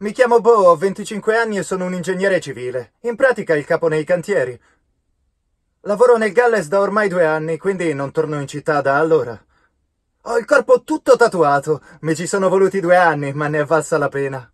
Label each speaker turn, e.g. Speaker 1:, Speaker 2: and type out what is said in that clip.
Speaker 1: Mi chiamo Bo, ho 25 anni e sono un ingegnere civile. In pratica il capo nei cantieri. Lavoro nel Galles da ormai due anni, quindi non torno in città da allora. Ho il corpo tutto tatuato. Mi ci sono voluti due anni, ma ne è valsa la pena.